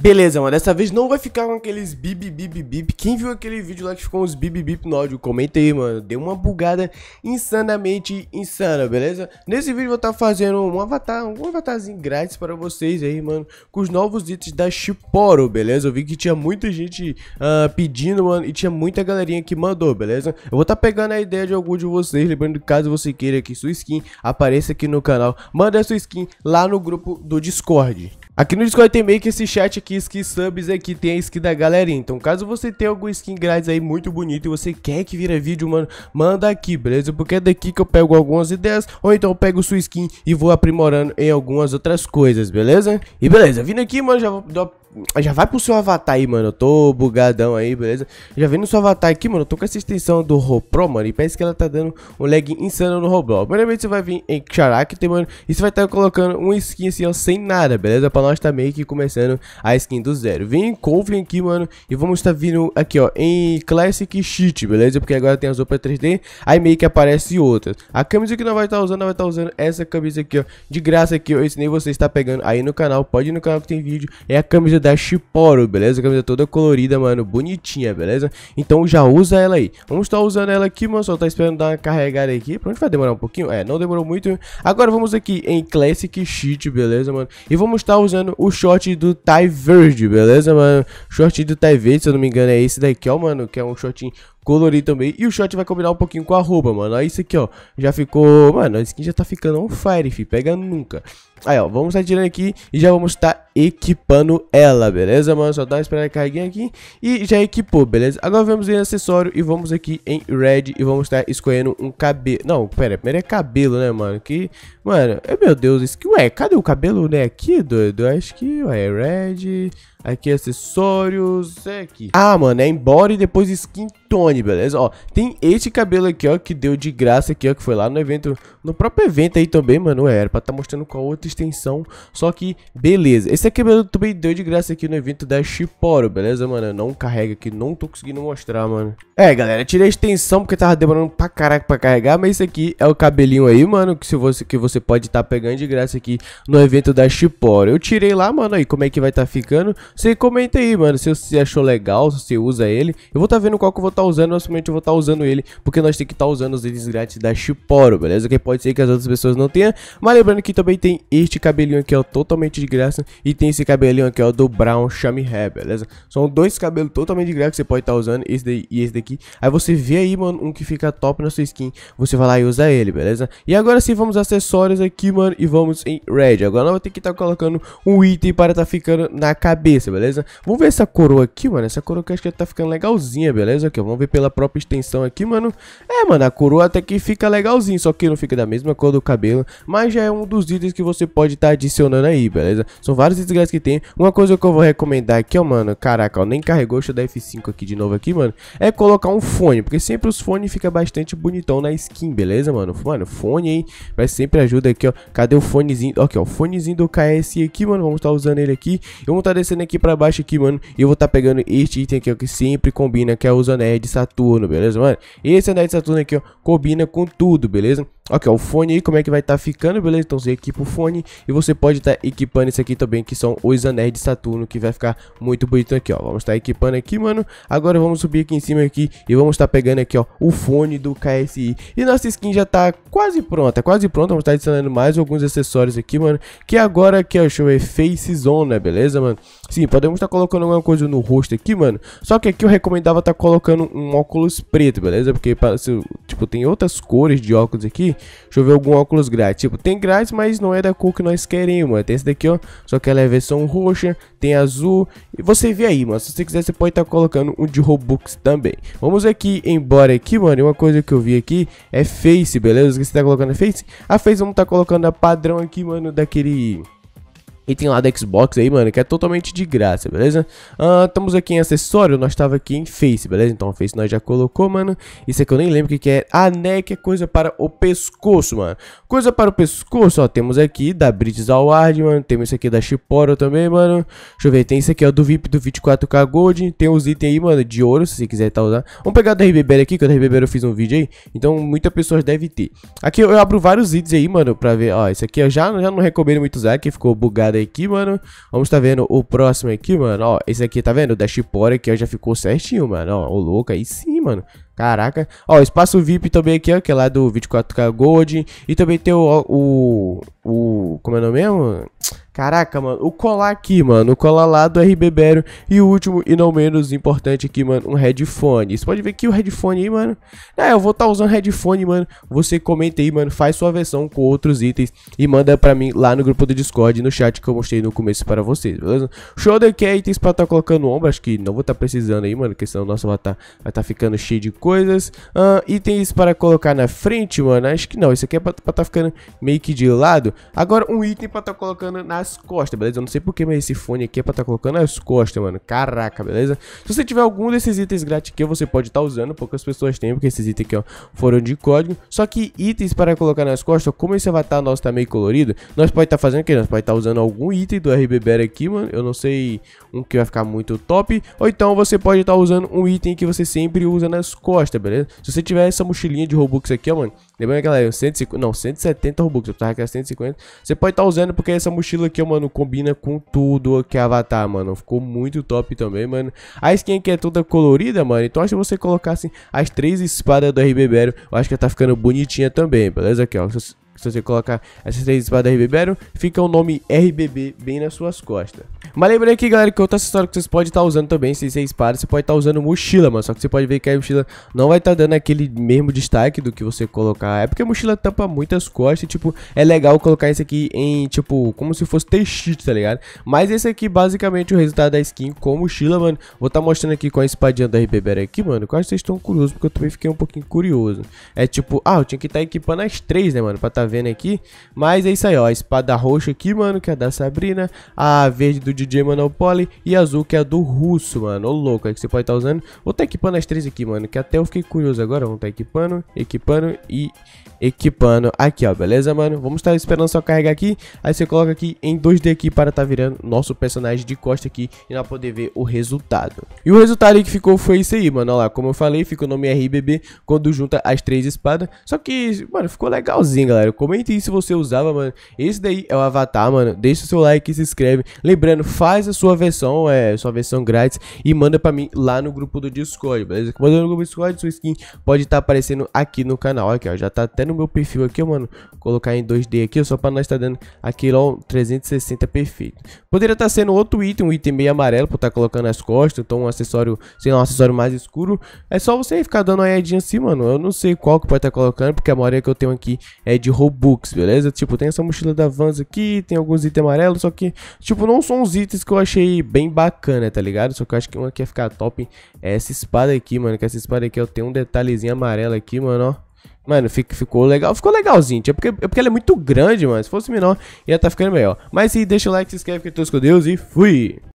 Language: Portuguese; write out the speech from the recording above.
Beleza, mano, dessa vez não vai ficar com aqueles bip, bip, bip. Quem viu aquele vídeo lá que ficou uns bip, bip no áudio, comenta aí, mano. Deu uma bugada insanamente insana, beleza? Nesse vídeo eu vou estar tá fazendo um avatar, um avatarzinho grátis para vocês aí, mano, com os novos itens da Chiporo, beleza? Eu vi que tinha muita gente uh, pedindo, mano, e tinha muita galerinha que mandou, beleza? Eu vou estar tá pegando a ideia de algum de vocês, lembrando que caso você queira que sua skin apareça aqui no canal, manda a sua skin lá no grupo do Discord, Aqui no Discord tem meio que esse chat aqui, skin subs aqui, tem a skin da galerinha. Então caso você tenha algum skin grátis aí muito bonito e você quer que vira vídeo, mano, manda aqui, beleza? Porque é daqui que eu pego algumas ideias, ou então eu pego sua skin e vou aprimorando em algumas outras coisas, beleza? E beleza, vindo aqui, mano, já vou dar já vai pro seu avatar aí, mano. Eu tô bugadão aí, beleza? Já vem no seu avatar aqui, mano. Eu tô com essa extensão do Ropro, mano. E parece que ela tá dando um lag insano no Roblox. Primeiramente, você vai vir em Character, mano. E você vai estar tá colocando uma skin assim, ó, sem nada, beleza? Pra nós tá meio que começando a skin do zero. Vem em Coven aqui, mano. E vamos estar tá vindo aqui, ó, em Classic Sheet, beleza? Porque agora tem as roupas 3D. Aí meio que aparece outras. A camisa que nós vai estar tá usando, nós vai estar tá usando essa camisa aqui, ó. De graça aqui, eu ensinei você está pegando aí no canal. Pode ir no canal que tem vídeo. É a camisa da Chiporo, beleza? Camisa toda colorida, mano, bonitinha, beleza? Então já usa ela aí. Vamos estar tá usando ela aqui, mano, só tá esperando dar uma carregada aqui. Pra onde vai demorar um pouquinho? É, não demorou muito. Agora vamos aqui em Classic Sheet, beleza, mano? E vamos estar tá usando o short do Thai Verde, beleza, mano? Short do Thai Verde, se eu não me engano, é esse daqui, ó, mano, que é um shortinho colorir também. E o shot vai combinar um pouquinho com a roupa, mano. Aí isso aqui, ó, já ficou... Mano, a skin já tá ficando on fire, fi. Pega nunca. Aí, ó, vamos estar tirando aqui e já vamos estar tá equipando ela, beleza, mano? Só dá uma esperada carreguinha aqui e já equipou, beleza? Agora vamos em acessório e vamos aqui em red e vamos estar tá escolhendo um cabelo... Não, pera, primeiro é cabelo, né, mano? Que... Mano, é, meu Deus, isso que... Ué, cadê o cabelo, né? Aqui, doido? Acho que... Ué, é red... Aqui acessórios, é aqui. Ah, mano, é embora e depois skin tone, beleza? Ó, tem esse cabelo aqui, ó, que deu de graça aqui, ó, que foi lá no evento, no próprio evento aí também, mano, é, era pra tá mostrando com a outra extensão, só que, beleza. Esse é cabelo também deu de graça aqui no evento da Shiporo, beleza, mano? Não carrega aqui, não tô conseguindo mostrar, mano. É, galera, tirei a extensão porque tava demorando pra caraca pra carregar, mas esse aqui é o cabelinho aí, mano, que, se você, que você pode tá pegando de graça aqui no evento da Shiporo. Eu tirei lá, mano, aí como é que vai tá ficando... Você comenta aí, mano, se você achou legal, se você usa ele. Eu vou estar tá vendo qual que eu vou estar tá usando, provavelmente eu vou estar tá usando ele, porque nós temos que estar tá usando os itens grátis da Chiporo, beleza? Que pode ser que as outras pessoas não tenham. Mas lembrando que também tem este cabelinho aqui, ó, totalmente de graça. E tem esse cabelinho aqui, ó, do Brown Chame Hair, beleza? São dois cabelos totalmente de graça que você pode estar tá usando, esse daí e esse daqui. Aí você vê aí, mano, um que fica top na sua skin. Você vai lá e usa ele, beleza? E agora sim, vamos acessórios aqui, mano, e vamos em Red. Agora nós vamos ter que estar tá colocando um item para estar ficando na cabeça cabeça, beleza? Vamos ver essa coroa aqui, mano. Essa coroa que acho que tá ficando legalzinha, beleza? Aqui, ó, vamos ver pela própria extensão aqui, mano. É, mano, a coroa até que fica legalzinha, só que não fica da mesma cor do cabelo, mas já é um dos itens que você pode estar tá adicionando aí, beleza? São vários itens que tem. Uma coisa que eu vou recomendar aqui, ó, mano, caraca, ó, nem carregou, deixa eu dar F5 aqui de novo aqui, mano, é colocar um fone, porque sempre os fones fica bastante bonitão na skin, beleza, mano? Mano, fone, aí Vai sempre ajuda aqui, ó. Cadê o fonezinho? Aqui, ó, o fonezinho do KS aqui, mano, vamos estar tá usando ele aqui. Eu vou estar tá descendo aqui aqui pra baixo aqui, mano. E eu vou estar tá pegando este item aqui, ó, que sempre combina, que é os anéis de Saturno, beleza, mano? Esse anéis de Saturno aqui, ó, combina com tudo, beleza? Ok, ó, o fone aí, como é que vai estar tá ficando, beleza? Então você equipa o fone e você pode estar tá equipando isso aqui também, que são os anéis de Saturno, que vai ficar muito bonito aqui, ó. Vamos estar tá equipando aqui, mano. Agora vamos subir aqui em cima aqui e vamos estar tá pegando aqui, ó, o fone do KSI. E nossa skin já tá quase pronta, quase pronta. Vamos estar tá adicionando mais alguns acessórios aqui, mano. Que agora aqui, ó, deixa eu ver, Face Zone, beleza, mano? Sim, podemos estar tá colocando alguma coisa no rosto aqui, mano. Só que aqui eu recomendava estar colocando um óculos preto, beleza? Porque, tipo, tem outras cores de óculos aqui Deixa eu ver algum óculos grátis. Tipo, tem grátis, mas não é da cor que nós queremos, mano. Tem esse daqui, ó. Só que ela é versão roxa, tem azul. E você vê aí, mano. Se você quiser, você pode estar tá colocando um de Robux também. Vamos aqui embora aqui, mano. E uma coisa que eu vi aqui é Face, beleza? O que você tá colocando é Face? A Face vamos estar tá colocando a padrão aqui, mano, daquele tem lá da Xbox aí, mano, que é totalmente de graça, beleza? Ah, estamos aqui em acessório, nós tava aqui em Face, beleza? Então Face nós já colocou, mano. Isso aqui eu nem lembro o que, que é. Ah, né, que é coisa para o pescoço, mano. Coisa para o pescoço, ó, temos aqui da British Award, mano. Temos isso aqui da Chiporo também, mano. Deixa eu ver, tem isso aqui, ó, do VIP do 24K Gold. Tem os itens aí, mano, de ouro, se você quiser tá usando. Vamos pegar da RBBR aqui, que da RBBR eu fiz um vídeo aí. Então, muitas pessoas devem ter. Aqui eu abro vários itens aí, mano, pra ver. Ó, esse aqui eu já, já não recomendo muito usar, que ficou bugado aí aqui, mano. Vamos tá vendo o próximo aqui, mano. Ó, esse aqui, tá vendo? O Dashpore aqui, ó, já ficou certinho, mano. Ó, o louco aí sim, mano. Caraca. Ó, o espaço VIP também aqui, ó, que é lá do 24K Gold. E também tem o. o, o como é o nome mesmo? Caraca, mano, o colar aqui, mano, o colar lá do RB e o último e não menos importante aqui, mano, um headphone. Você pode ver que o headphone aí, mano, É, eu vou estar tá usando headphone, mano, você comenta aí, mano, faz sua versão com outros itens e manda pra mim lá no grupo do Discord no chat que eu mostrei no começo para vocês, beleza? Shoulder que é itens pra estar tá colocando no ombro, acho que não vou estar tá precisando aí, mano, porque senão nossa vai estar tá, vai tá ficando cheio de coisa coisas. Ah, itens para colocar na frente, mano. Acho que não. Isso aqui é pra, pra tá ficando meio que de lado. Agora, um item pra tá colocando nas costas, beleza? Eu não sei porque, mas esse fone aqui é pra tá colocando nas costas, mano. Caraca, beleza? Se você tiver algum desses itens grátis aqui, você pode estar tá usando. Poucas pessoas têm, porque esses itens aqui, ó, foram de código. Só que itens para colocar nas costas, como esse avatar nosso tá meio colorido, nós pode estar tá fazendo o que? Nós pode estar tá usando algum item do RBBR aqui, mano. Eu não sei um que vai ficar muito top. Ou então você pode estar tá usando um item que você sempre usa nas costas beleza? Se você tiver essa mochilinha de Robux aqui, ó, mano. Lembrando, galera, 150, é não, 170 Robux, eu tava com 150. Você pode estar tá usando porque essa mochila aqui, ó, mano, combina com tudo que é Avatar, mano. Ficou muito top também, mano. A skin aqui é toda colorida, mano. Então acho que você colocar, assim, as três espadas do RBB, eu acho que tá ficando bonitinha também, beleza? Aqui, ó. Se você colocar essas três espadas do RBB, fica o nome RBB bem nas suas costas. Mas lembrando aqui, galera, que outra acessório que vocês podem estar tá usando também, se vocês param, você pode estar tá usando mochila, mano. Só que você pode ver que a mochila não vai estar tá dando aquele mesmo destaque do que você colocar. É porque a mochila tampa muitas costas e, tipo, é legal colocar isso aqui em, tipo, como se fosse textil, tá ligado? Mas esse aqui, basicamente, o resultado da skin com mochila, mano. Vou estar tá mostrando aqui com a espadinha da RBBR aqui, mano. Quase vocês estão curiosos, porque eu também fiquei um pouquinho curioso. É tipo, ah, eu tinha que estar tá equipando as três, né, mano, pra tá vendo aqui. Mas é isso aí, ó, a espada roxa aqui, mano, que é da Sabrina. A verde do DJ Manopoli e azul que é a do russo, mano. Ô louco, é que você pode estar tá usando. Vou estar tá equipando as três aqui, mano, que até eu fiquei curioso agora. Vamos estar tá equipando, equipando e equipando aqui, ó, beleza, mano? Vamos estar tá esperando só carregar aqui, aí você coloca aqui em 2D aqui para tá virando nosso personagem de costa aqui e nós poder ver o resultado. E o resultado que ficou foi isso aí, mano, ó lá, como eu falei, fica o nome RBB quando junta as três espadas, só que, mano, ficou legalzinho, galera, comente aí se você usava, mano, esse daí é o avatar, mano, deixa o seu like e se inscreve, lembrando, faz a sua versão, é, sua versão grátis e manda para mim lá no grupo do Discord, beleza? Manda no grupo do Discord, sua skin pode estar tá aparecendo aqui no canal, aqui ó, já tá até no meu perfil aqui, ó, mano, colocar em 2D aqui, ó, só para nós estar tá dando aqui ó, 360 perfeito. Poderia estar tá sendo outro item, um item meio amarelo, por estar tá colocando as costas, então um acessório, sei lá, um acessório mais escuro, é só você ficar dando uma olhadinha assim, mano, eu não sei qual que pode estar tá colocando, porque a maioria que eu tenho aqui é de Robux, beleza? Tipo, tem essa mochila da Vans aqui, tem alguns itens amarelos, só que, tipo, não são uns itens que eu achei bem bacana, tá ligado? Só que eu acho que uma que ia ficar top é essa espada aqui, mano. Que essa espada aqui, eu tenho um detalhezinho amarelo aqui, mano, ó. Mano, ficou legal. Ficou legalzinho. É porque, é porque ela é muito grande, mano. Se fosse menor, ia tá ficando melhor. Mas sim, deixa o like, se inscreve, que todos com Deus e fui!